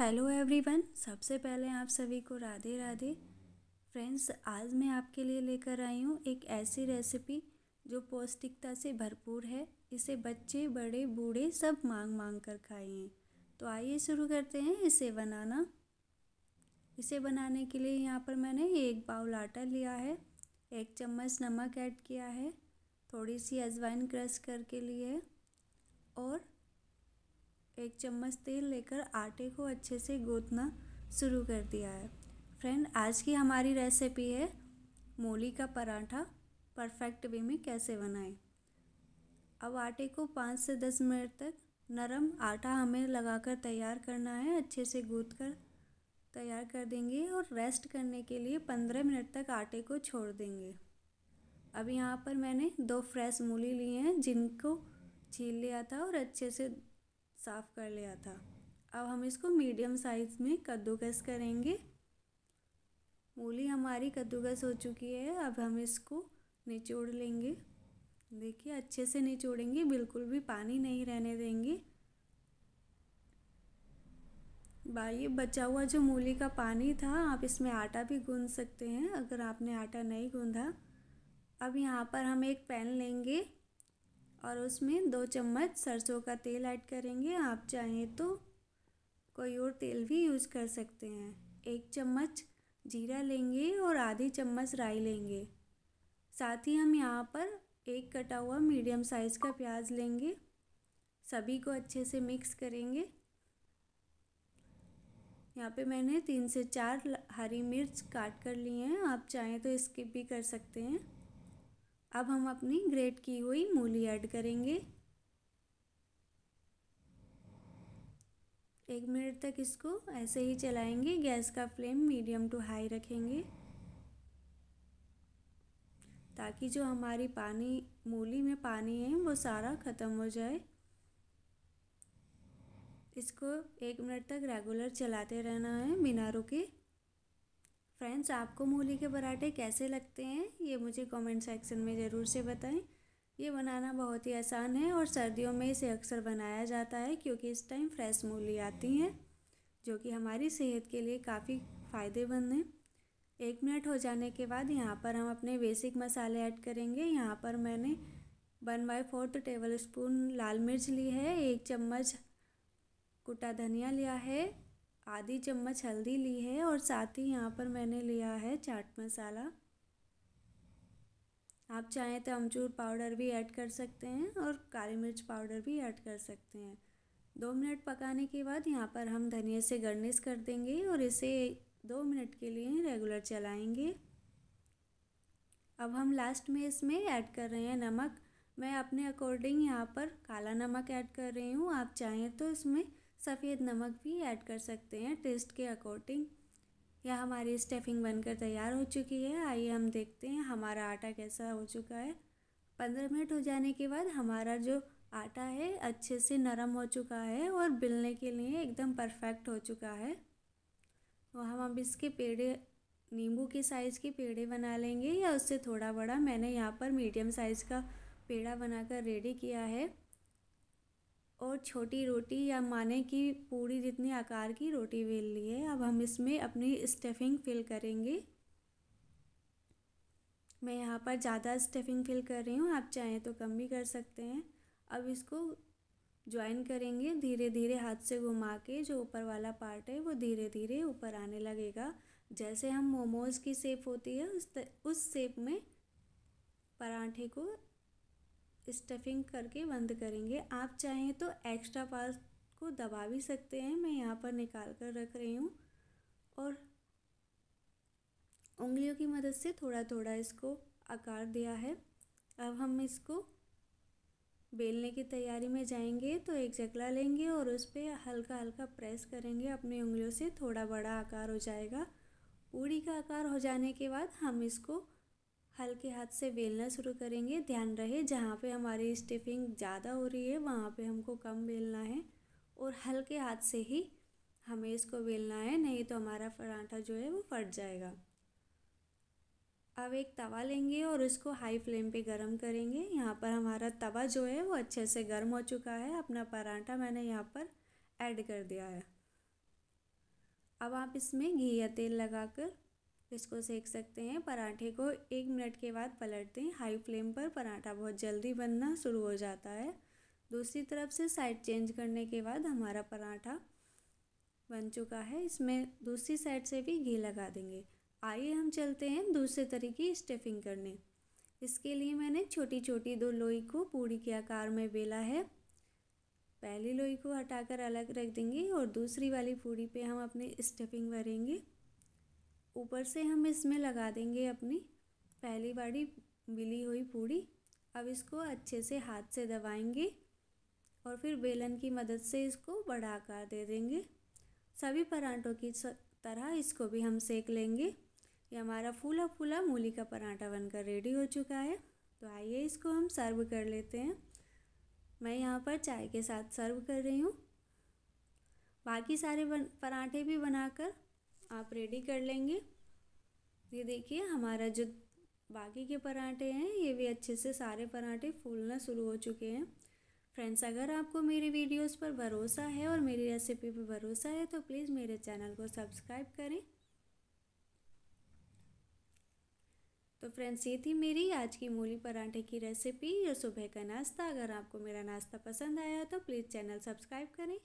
hello everyone सबसे पहले आप सभी को राधे राधे फ्रेंड्स आज मैं आपके लिए लेकर आई हूँ एक ऐसी रेसिपी जो पौष्टिकता से भरपूर है इसे बच्चे बड़े बूढ़े सब मांग मांग कर खाएंगे तो आइए शुरू करते हैं इसे बनाना इसे बनाने के लिए यहाँ पर मैंने एक बाउल आटा लिया है एक चम्मच नमक ऐड किया है थोड़ी सी अजवाइन क्रश करके लिए और एक चम्मच तेल लेकर आटे को अच्छे से गूँथना शुरू कर दिया है फ्रेंड आज की हमारी रेसिपी है मूली का पराठा परफेक्ट वे में कैसे बनाएं अब आटे को पाँच से दस मिनट तक नरम आटा हमें लगाकर तैयार करना है अच्छे से गूँथ कर तैयार कर देंगे और रेस्ट करने के लिए पंद्रह मिनट तक आटे को छोड़ देंगे अब यहाँ पर मैंने दो फ्रेश मूली ली हैं जिनको छील लिया था और अच्छे से साफ़ कर लिया था अब हम इसको मीडियम साइज़ में कद्दूकस करेंगे मूली हमारी कद्दूकस हो चुकी है अब हम इसको निचोड़ लेंगे देखिए अच्छे से निचोड़ेंगे बिल्कुल भी पानी नहीं रहने देंगे भाई बचा हुआ जो मूली का पानी था आप इसमें आटा भी गूंद सकते हैं अगर आपने आटा नहीं गूँधा अब यहाँ पर हम एक पैन लेंगे और उसमें दो चम्मच सरसों का तेल ऐड करेंगे आप चाहें तो कोई और तेल भी यूज़ कर सकते हैं एक चम्मच जीरा लेंगे और आधी चम्मच राई लेंगे साथ ही हम यहाँ पर एक कटा हुआ मीडियम साइज़ का प्याज लेंगे सभी को अच्छे से मिक्स करेंगे यहाँ पे मैंने तीन से चार हरी मिर्च काट कर लिए हैं आप चाहें तो स्किप भी कर सकते हैं अब हम अपनी ग्रेट की हुई मूली ऐड करेंगे एक मिनट तक इसको ऐसे ही चलाएंगे गैस का फ्लेम मीडियम टू हाई रखेंगे ताकि जो हमारी पानी मूली में पानी है वो सारा ख़त्म हो जाए इसको एक मिनट तक रेगुलर चलाते रहना है बिना रुके फ्रेंड्स आपको मूली के पराठे कैसे लगते हैं ये मुझे कमेंट सेक्शन में ज़रूर से बताएं ये बनाना बहुत ही आसान है और सर्दियों में इसे अक्सर बनाया जाता है क्योंकि इस टाइम फ्रेश मूली आती हैं जो कि हमारी सेहत के लिए काफ़ी फ़ायदेमंद हैं एक मिनट हो जाने के बाद यहाँ पर हम अपने बेसिक मसाले ऐड करेंगे यहाँ पर मैंने one by fourth tablespoon लाल मिर्च ली है एक चम्मच कुटा धनिया लिया है आधी चम्मच हल्दी ली है और साथ ही यहाँ पर मैंने लिया है चाट मसाला आप चाहें तो अमचूर पाउडर भी ऐड कर सकते हैं और काली मिर्च पाउडर भी ऐड कर सकते हैं दो मिनट पकाने के बाद यहाँ पर हम धनिया से गर्निश कर देंगे और इसे दो मिनट के लिए रेगुलर चलाएंगे अब हम लास्ट में इसमें ऐड कर रहे हैं नमक मैं अपने अकॉर्डिंग यहाँ पर काला नमक ऐड कर रही हूँ आप चाहें तो इसमें सफ़ेद नमक भी ऐड कर सकते हैं टेस्ट के अकॉर्डिंग यह हमारी स्टफिंग बनकर तैयार हो चुकी है आइए हम देखते हैं हमारा आटा कैसा हो चुका है पंद्रह मिनट हो जाने के बाद हमारा जो आटा है अच्छे से नरम हो चुका है और बिलने के लिए एकदम परफेक्ट हो चुका है तो हम अब इसके पेड़े नींबू के साइज़ के पेड़े बना लेंगे या उससे थोड़ा बड़ा मैंने यहाँ पर मीडियम साइज़ का पेड़ा बनाकर रेडी किया है और छोटी रोटी या माने कि पूरी जितनी आकार की रोटी बेल ली है अब हम इसमें अपनी स्टफिंग फिल करेंगे मैं यहाँ पर ज़्यादा स्टफिंग फिल कर रही हूँ आप चाहें तो कम भी कर सकते हैं अब इसको ज्वाइन करेंगे धीरे धीरे हाथ से घुमा के जो ऊपर वाला पार्ट है वो धीरे धीरे ऊपर आने लगेगा जैसे हम मोमोज़ की सेप होती है उस उस सेप में पराठे को स्टफिंग करके बंद करेंगे आप चाहें तो एक्स्ट्रा पार्ट को दबा भी सकते हैं मैं यहाँ पर निकाल कर रख रही हूँ और उंगलियों की मदद से थोड़ा थोड़ा इसको आकार दिया है अब हम इसको बेलने की तैयारी में जाएंगे तो एक जकला लेंगे और उस पर हल्का हल्का प्रेस करेंगे अपनी उंगलियों से थोड़ा बड़ा आकार हो जाएगा पूड़ी का आकार हो जाने के बाद हम इसको हल्के हाथ से बेलना शुरू करेंगे ध्यान रहे जहाँ पे हमारी स्टिफिंग ज़्यादा हो रही है वहाँ पे हमको कम बेलना है और हल्के हाथ से ही हमें इसको बेलना है नहीं तो हमारा पराठा जो है वो फट जाएगा अब एक तवा लेंगे और इसको हाई फ्लेम पे गरम करेंगे यहाँ पर हमारा तवा जो है वो अच्छे से गर्म हो चुका है अपना पराठा मैंने यहाँ पर ऐड कर दिया है अब आप इसमें घी या तेल लगाकर इसको सेक सकते हैं पराठे को एक मिनट के बाद पलट दें हाई फ्लेम पर पराठा बहुत जल्दी बनना शुरू हो जाता है दूसरी तरफ से साइड चेंज करने के बाद हमारा पराठा बन चुका है इसमें दूसरी साइड से भी घी लगा देंगे आइए हम चलते हैं दूसरे तरीके की स्टफिंग करने इसके लिए मैंने छोटी छोटी दो लोई को पूड़ी के आकार में बेला है पहली लोई को हटाकर अलग रख देंगे और दूसरी वाली पूड़ी पे हम अपनी स्टफिंग भरेंगे ऊपर से हम इसमें लगा देंगे अपनी पहली बारी मिली हुई पूड़ी अब इसको अच्छे से हाथ से दबाएंगे और फिर बेलन की मदद से इसको बड़ा आकार दे देंगे सभी पराठों की तरह इसको भी हम सेक लेंगे ये हमारा फूला फूला मूली का पराठा बनकर रेडी हो चुका है तो आइए इसको हम सर्व कर लेते हैं मैं यहाँ पर चाय के साथ सर्व कर रही हूँ बाकी सारे बन पराठे भी बनाकर आप रेडी कर लेंगे ये देखिए हमारा जो बाकी के पराठे हैं ये भी अच्छे से सारे पराठे फूलना शुरू हो चुके हैं फ्रेंड्स अगर आपको मेरी वीडियोस पर भरोसा है और मेरी रेसिपी पर भरोसा है तो प्लीज़ मेरे चैनल को सब्सक्राइब करें तो फ्रेंड्स ये थी मेरी आज की मूली पराठे की रेसिपी और सुबह का नाश्ता अगर आपको मेरा नाश्ता पसंद आया तो प्लीज़ चैनल सब्सक्राइब करें